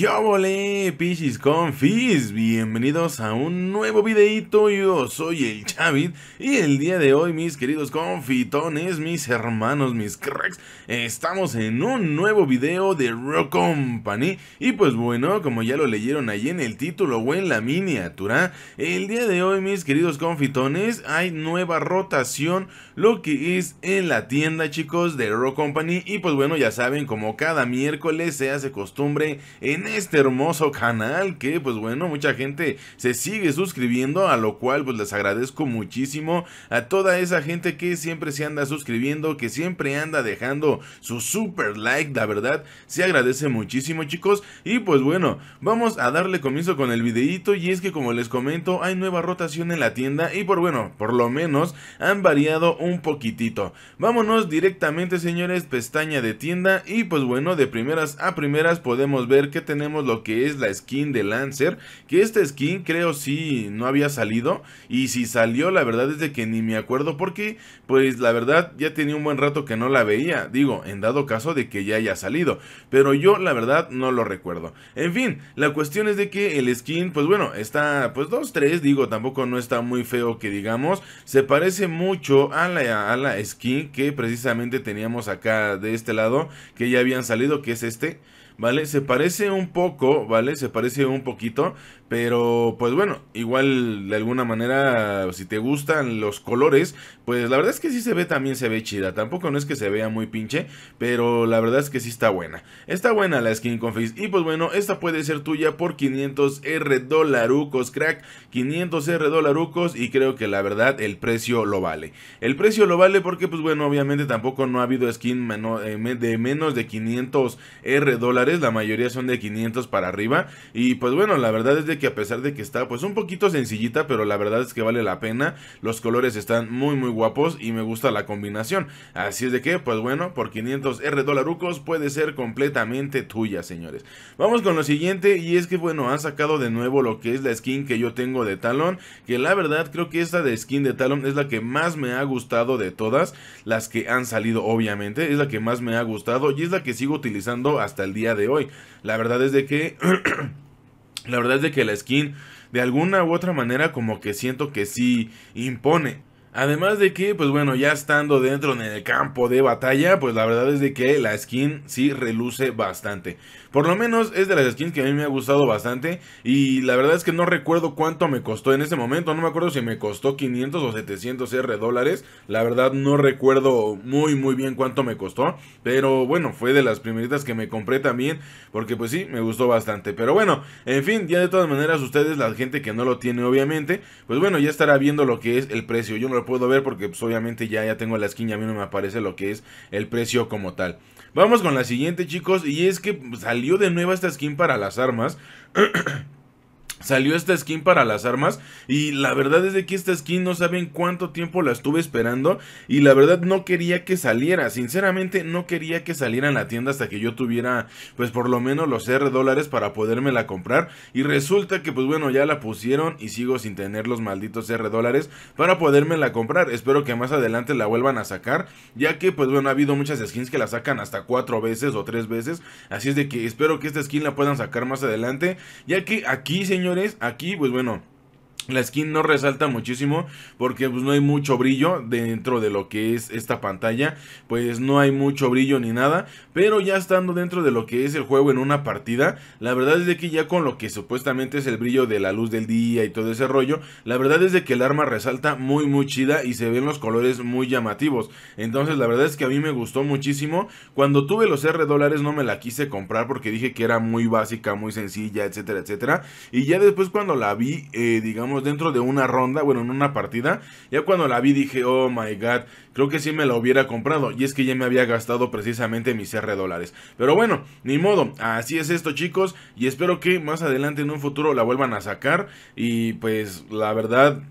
¿Qué obole, Pichis Confis? Bienvenidos a un nuevo videito, yo soy el Chavit y el día de hoy mis queridos confitones, mis hermanos, mis cracks, estamos en un nuevo video de Rock Company y pues bueno, como ya lo leyeron allí en el título o en la miniatura, el día de hoy mis queridos confitones hay nueva rotación, lo que es en la tienda chicos de Rock Company y pues bueno ya saben como cada miércoles se hace costumbre en este hermoso canal que pues bueno, mucha gente se sigue suscribiendo, a lo cual pues les agradezco muchísimo a toda esa gente que siempre se anda suscribiendo, que siempre anda dejando su super like, la verdad, se agradece muchísimo chicos y pues bueno, vamos a darle comienzo con el videito y es que como les comento hay nueva rotación en la tienda y por bueno, por lo menos han variado un poquitito. Vámonos directamente señores, pestaña de tienda y pues bueno, de primeras a primeras podemos ver que tenemos lo que es la skin de Lancer, que esta skin creo sí no había salido y si salió la verdad es de que ni me acuerdo porque pues la verdad ya tenía un buen rato que no la veía, digo, en dado caso de que ya haya salido, pero yo la verdad no lo recuerdo. En fin, la cuestión es de que el skin pues bueno, está pues 2 3, digo, tampoco no está muy feo que digamos, se parece mucho a la, a la skin que precisamente teníamos acá de este lado que ya habían salido, que es este ¿vale? Se parece un poco, ¿vale? Se parece un poquito, pero pues bueno, igual de alguna manera, si te gustan los colores, pues la verdad es que sí se ve también, se ve chida. Tampoco no es que se vea muy pinche, pero la verdad es que sí está buena. Está buena la skin con Face. Y pues bueno, esta puede ser tuya por 500 R dolarucos, crack. 500 R dolarucos y creo que la verdad el precio lo vale. El precio lo vale porque pues bueno, obviamente tampoco no ha habido skin eh, de menos de 500 R dólares la mayoría son de 500 para arriba. Y pues bueno, la verdad es de que a pesar de que está pues un poquito sencillita, pero la verdad es que vale la pena. Los colores están muy muy guapos y me gusta la combinación. Así es de que pues bueno, por 500 R puede ser completamente tuya, señores. Vamos con lo siguiente y es que bueno, han sacado de nuevo lo que es la skin que yo tengo de Talon, que la verdad creo que esta de skin de Talon es la que más me ha gustado de todas las que han salido, obviamente, es la que más me ha gustado y es la que sigo utilizando hasta el día de hoy. La verdad es de que. la verdad es de que la skin, de alguna u otra manera, como que siento que si impone. Además de que, pues bueno, ya estando dentro en el campo de batalla, pues la verdad es de que la skin sí reluce bastante. Por lo menos es de las skins que a mí me ha gustado bastante y la verdad es que no recuerdo cuánto me costó en ese momento, no me acuerdo si me costó 500 o 700 R dólares, la verdad no recuerdo muy muy bien cuánto me costó, pero bueno, fue de las primeritas que me compré también porque pues sí, me gustó bastante. Pero bueno, en fin, ya de todas maneras ustedes, la gente que no lo tiene obviamente, pues bueno, ya estará viendo lo que es el precio. Yo puedo ver porque pues, obviamente ya, ya tengo la skin y a mí no me aparece lo que es el precio como tal. Vamos con la siguiente chicos y es que salió de nuevo esta skin para las armas. Salió esta skin para las armas y la verdad es de que esta skin no saben cuánto tiempo la estuve esperando y la verdad no quería que saliera, sinceramente no quería que saliera en la tienda hasta que yo tuviera pues por lo menos los R dólares para podérmela comprar y resulta que pues bueno ya la pusieron y sigo sin tener los malditos R dólares para podérmela comprar, espero que más adelante la vuelvan a sacar ya que pues bueno ha habido muchas skins que la sacan hasta cuatro veces o tres veces, así es de que espero que esta skin la puedan sacar más adelante ya que aquí señor aquí, pues bueno, la skin no resalta muchísimo porque pues, no hay mucho brillo dentro de lo que es esta pantalla. Pues no hay mucho brillo ni nada. Pero ya estando dentro de lo que es el juego en una partida, la verdad es de que ya con lo que supuestamente es el brillo de la luz del día y todo ese rollo, la verdad es de que el arma resalta muy muy chida y se ven los colores muy llamativos. Entonces la verdad es que a mí me gustó muchísimo. Cuando tuve los R dólares no me la quise comprar porque dije que era muy básica, muy sencilla, etcétera, etcétera. Y ya después cuando la vi, eh, digamos, dentro de una ronda, bueno, en una partida. Ya cuando la vi dije, oh my god, creo que sí me la hubiera comprado. Y es que ya me había gastado precisamente mis R dólares. Pero bueno, ni modo, así es esto chicos. Y espero que más adelante en un futuro la vuelvan a sacar. Y pues la verdad...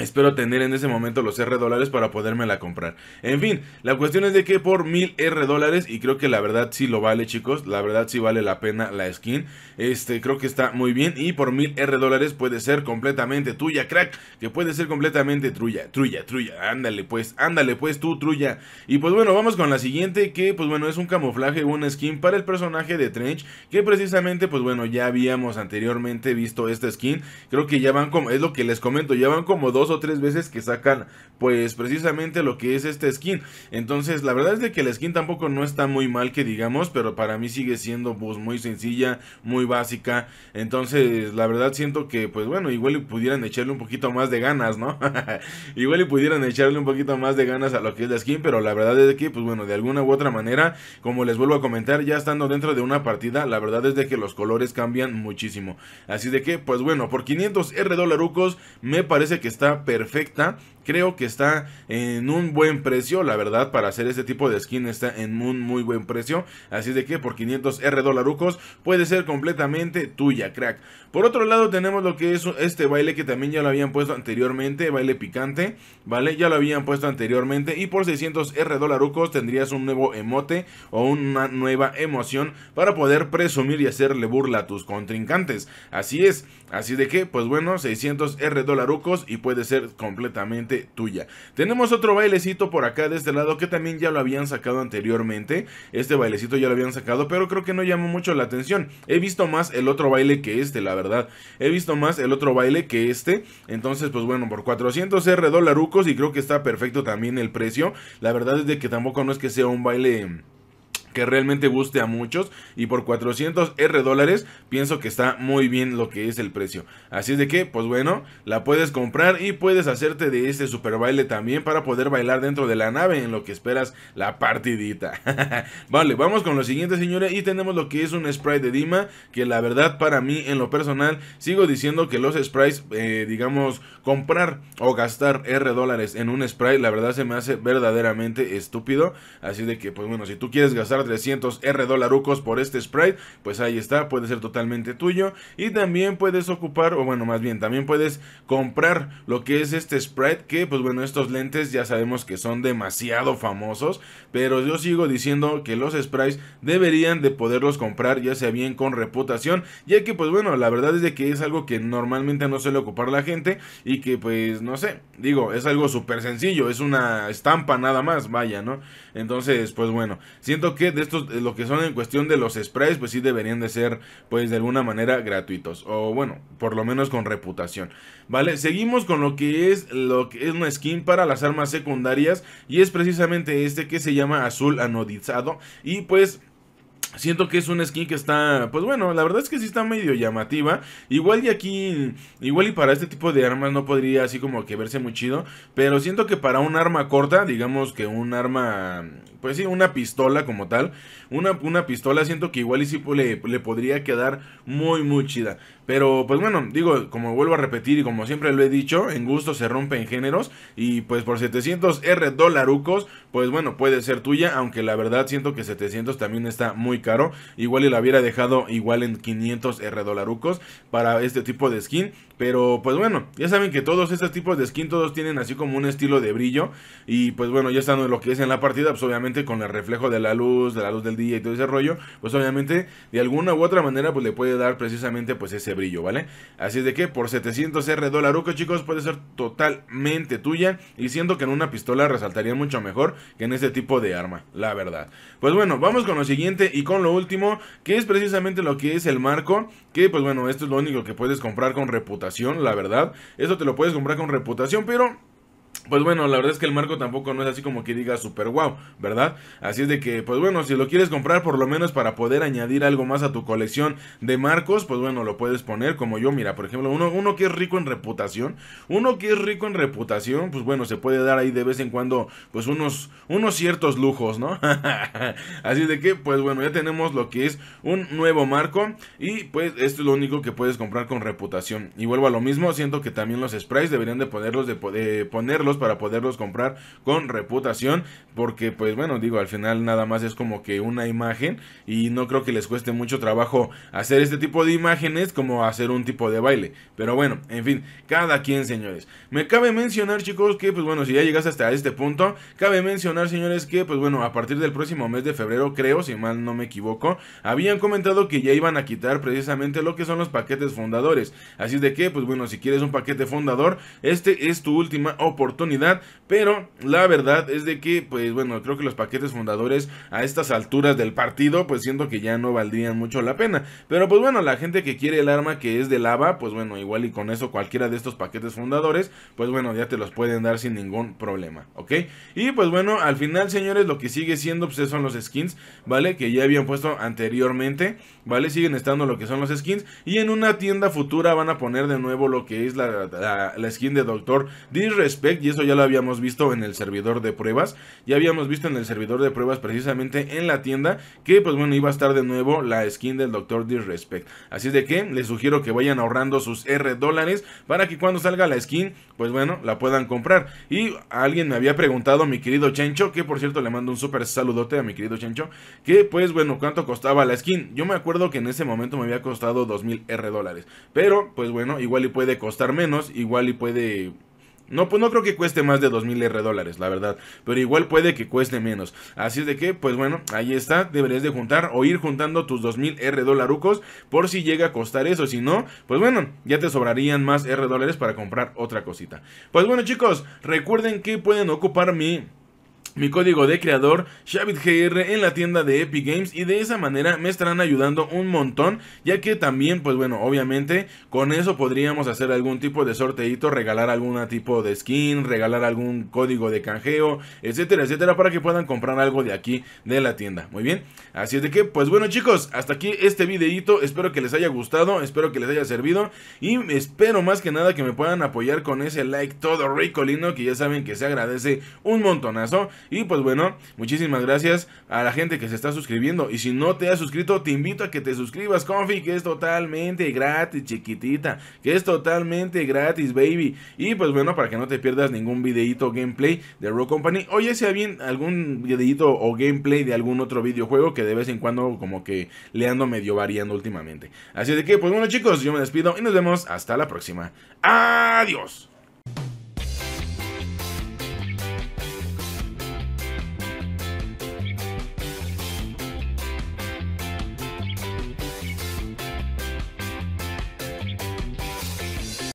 Espero tener en ese momento los R dólares para podérmela comprar. En fin, la cuestión es de que por 1000 R dólares, y creo que la verdad sí lo vale chicos, la verdad sí vale la pena la skin, este creo que está muy bien, y por 1000 R dólares puede ser completamente tuya, crack, que puede ser completamente truya, truya, truya, ándale pues, ándale pues tú, truya. Y pues bueno, vamos con la siguiente, que pues bueno, es un camuflaje, una skin para el personaje de Trench, que precisamente pues bueno, ya habíamos anteriormente visto esta skin, creo que ya van como, es lo que les comento, ya van como dos o tres veces que sacan pues precisamente lo que es esta skin. Entonces la verdad es de que la skin tampoco no está muy mal que digamos, pero para mí sigue siendo pues muy sencilla, muy básica. Entonces la verdad siento que pues bueno, igual pudieran echarle un poquito más de ganas, ¿no? igual y pudieran echarle un poquito más de ganas a lo que es la skin, pero la verdad es de que pues bueno, de alguna u otra manera, como les vuelvo a comentar, ya estando dentro de una partida, la verdad es de que los colores cambian muchísimo. Así de que pues bueno, por 500 R dolarucos me parece que está perfecta creo que está en un buen precio, la verdad, para hacer este tipo de skin está en un muy buen precio, así de que por 500 R dolarucos puede ser completamente tuya, crack. Por otro lado tenemos lo que es este baile que también ya lo habían puesto anteriormente, baile picante, ¿vale? Ya lo habían puesto anteriormente y por 600 R dolarucos tendrías un nuevo emote o una nueva emoción para poder presumir y hacerle burla a tus contrincantes. Así es, así de que, pues bueno, 600 R dolarucos y puede ser completamente tuya. Tenemos otro bailecito por acá de este lado que también ya lo habían sacado anteriormente. Este bailecito ya lo habían sacado, pero creo que no llamó mucho la atención. He visto más el otro baile que este, la verdad. He visto más el otro baile que este. Entonces, pues bueno, por 400 R dolarucos y creo que está perfecto también el precio. La verdad es de que tampoco no es que sea un baile que realmente guste a muchos y por 400 R dólares pienso que está muy bien lo que es el precio así es de que pues bueno la puedes comprar y puedes hacerte de este super baile también para poder bailar dentro de la nave en lo que esperas la partidita vale vamos con lo siguiente señores y tenemos lo que es un sprite de Dima que la verdad para mí en lo personal sigo diciendo que los sprites eh, digamos comprar o gastar R dólares en un sprite la verdad se me hace verdaderamente estúpido así de que pues bueno si tú quieres gastar 300 R dolarucos por este sprite, pues ahí está, puede ser totalmente tuyo. Y también puedes ocupar, o bueno, más bien, también puedes comprar lo que es este sprite, que pues bueno, estos lentes ya sabemos que son demasiado famosos, pero yo sigo diciendo que los sprites deberían de poderlos comprar, ya sea bien con reputación, ya que pues bueno, la verdad es de que es algo que normalmente no suele ocupar la gente y que pues no sé, digo, es algo súper sencillo, es una estampa nada más, vaya, ¿no? Entonces, pues bueno, siento que de estos, lo que son en cuestión de los sprays, pues sí deberían de ser, pues de alguna manera gratuitos. O bueno, por lo menos con reputación. Vale, seguimos con lo que es, lo que es una skin para las armas secundarias. Y es precisamente este que se llama azul anodizado. Y pues Siento que es una skin que está, pues bueno, la verdad es que sí está medio llamativa. Igual y aquí, igual y para este tipo de armas no podría así como que verse muy chido. Pero siento que para un arma corta, digamos que un arma, pues sí, una pistola como tal. Una, una pistola siento que igual y sí le, le podría quedar muy, muy chida. Pero pues bueno, digo, como vuelvo a repetir y como siempre lo he dicho, en gusto se rompen géneros y pues por 700 R dolarucos, pues bueno, puede ser tuya, aunque la verdad siento que 700 también está muy caro, igual y la hubiera dejado igual en 500 R dolarucos para este tipo de skin, pero pues bueno, ya saben que todos estos tipos de skin, todos tienen así como un estilo de brillo. Y pues bueno, ya estando lo que es en la partida, pues obviamente con el reflejo de la luz, de la luz del día y todo ese rollo, pues obviamente de alguna u otra manera pues le puede dar precisamente pues ese brillo, ¿vale? Así es de que por 700 R chicos puede ser totalmente tuya. Y siento que en una pistola resaltaría mucho mejor que en este tipo de arma, la verdad. Pues bueno, vamos con lo siguiente y con lo último, que es precisamente lo que es el marco. Que pues bueno, esto es lo único que puedes comprar con reputación la verdad. Esto te lo puedes comprar con reputación, pero pues bueno, la verdad es que el marco tampoco no es así como que diga super wow, ¿verdad? Así es de que, pues bueno, si lo quieres comprar por lo menos para poder añadir algo más a tu colección de marcos, pues bueno, lo puedes poner como yo, mira, por ejemplo, uno, uno que es rico en reputación, uno que es rico en reputación, pues bueno, se puede dar ahí de vez en cuando, pues unos, unos ciertos lujos, ¿no? así de que, pues bueno, ya tenemos lo que es un nuevo marco y pues esto es lo único que puedes comprar con reputación. Y vuelvo a lo mismo, siento que también los sprays deberían de ponerlos, de ponerlos para poderlos comprar con reputación. Porque pues bueno, digo, al final nada más es como que una imagen y no creo que les cueste mucho trabajo hacer este tipo de imágenes como hacer un tipo de baile. Pero bueno, en fin, cada quien señores. Me cabe mencionar chicos que pues bueno, si ya llegas hasta este punto, cabe mencionar señores que pues bueno, a partir del próximo mes de febrero creo, si mal no me equivoco, habían comentado que ya iban a quitar precisamente lo que son los paquetes fundadores. Así de que pues bueno, si quieres un paquete fundador, este es tu última oportunidad pero la verdad es de que, pues bueno, creo que los paquetes fundadores a estas alturas del partido, pues siento que ya no valdrían mucho la pena. Pero pues bueno, la gente que quiere el arma que es de lava, pues bueno, igual y con eso cualquiera de estos paquetes fundadores, pues bueno, ya te los pueden dar sin ningún problema, ¿ok? Y pues bueno, al final, señores, lo que sigue siendo, pues son los skins, ¿vale? Que ya habían puesto anteriormente, ¿vale? Siguen estando lo que son los skins. Y en una tienda futura van a poner de nuevo lo que es la, skin de Doctor Disrespect eso ya lo habíamos visto en el servidor de pruebas, ya habíamos visto en el servidor de pruebas precisamente en la tienda que pues bueno iba a estar de nuevo la skin del Doctor Disrespect. Así de que les sugiero que vayan ahorrando sus R dólares para que cuando salga la skin pues bueno la puedan comprar. Y alguien me había preguntado, mi querido Chencho, que por cierto le mando un super saludote a mi querido Chencho, que pues bueno cuánto costaba la skin. Yo me acuerdo que en ese momento me había costado 2000 R dólares, pero pues bueno igual y puede costar menos, igual y puede no, pues no creo que cueste más de 2.000 R dólares, la verdad. Pero igual puede que cueste menos. Así es de que, pues bueno, ahí está. Deberías de juntar o ir juntando tus 2.000 R dolarucos por si llega a costar eso. Si no, pues bueno, ya te sobrarían más R dólares para comprar otra cosita. Pues bueno chicos, recuerden que pueden ocupar mi mi código de creador ShavitGR en la tienda de Epic Games y de esa manera me estarán ayudando un montón ya que también pues bueno obviamente con eso podríamos hacer algún tipo de sorteito, regalar algún tipo de skin, regalar algún código de canjeo, etcétera, etcétera para que puedan comprar algo de aquí de la tienda. Muy bien, así es de que pues bueno chicos, hasta aquí este videito, espero que les haya gustado, espero que les haya servido y espero más que nada que me puedan apoyar con ese like todo rico lindo... que ya saben que se agradece un montonazo y pues bueno, muchísimas gracias a la gente que se está suscribiendo. Y si no te has suscrito, te invito a que te suscribas, Confi, que es totalmente gratis, chiquitita. Que es totalmente gratis, baby. Y pues bueno, para que no te pierdas ningún videito gameplay de Rock Company. O ya sea bien algún videito o gameplay de algún otro videojuego que de vez en cuando como que le ando medio variando últimamente. Así de que, pues bueno chicos, yo me despido y nos vemos hasta la próxima. Adiós.